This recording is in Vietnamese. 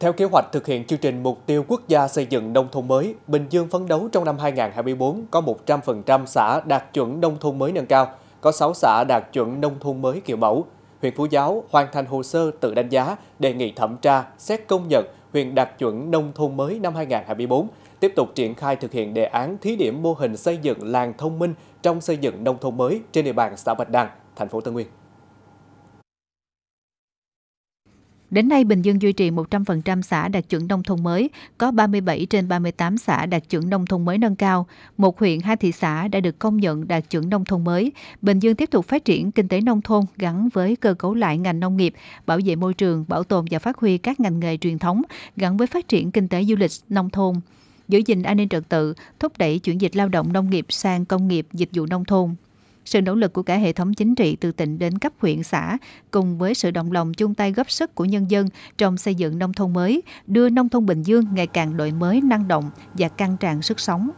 Theo kế hoạch thực hiện chương trình Mục tiêu Quốc gia xây dựng nông thôn mới, Bình Dương phấn đấu trong năm 2024 có 100% xã đạt chuẩn nông thôn mới nâng cao, có 6 xã đạt chuẩn nông thôn mới kiểu mẫu. Huyện Phú Giáo hoàn thành hồ sơ tự đánh giá, đề nghị thẩm tra, xét công nhận huyện đạt chuẩn nông thôn mới năm 2024, tiếp tục triển khai thực hiện đề án thí điểm mô hình xây dựng làng thông minh trong xây dựng nông thôn mới trên địa bàn xã Bạch Đằng, thành phố Tân Nguyên. Đến nay, Bình Dương duy trì 100% xã đạt chuẩn nông thôn mới, có 37 trên 38 xã đạt chuẩn nông thôn mới nâng cao. Một huyện, hai thị xã đã được công nhận đạt chuẩn nông thôn mới. Bình Dương tiếp tục phát triển kinh tế nông thôn gắn với cơ cấu lại ngành nông nghiệp, bảo vệ môi trường, bảo tồn và phát huy các ngành nghề truyền thống gắn với phát triển kinh tế du lịch nông thôn giữ gìn an ninh trật tự, thúc đẩy chuyển dịch lao động nông nghiệp sang công nghiệp, dịch vụ nông thôn. Sự nỗ lực của cả hệ thống chính trị từ tỉnh đến cấp huyện xã cùng với sự đồng lòng chung tay góp sức của nhân dân trong xây dựng nông thôn mới, đưa nông thôn Bình Dương ngày càng đổi mới năng động và căng tràn sức sống.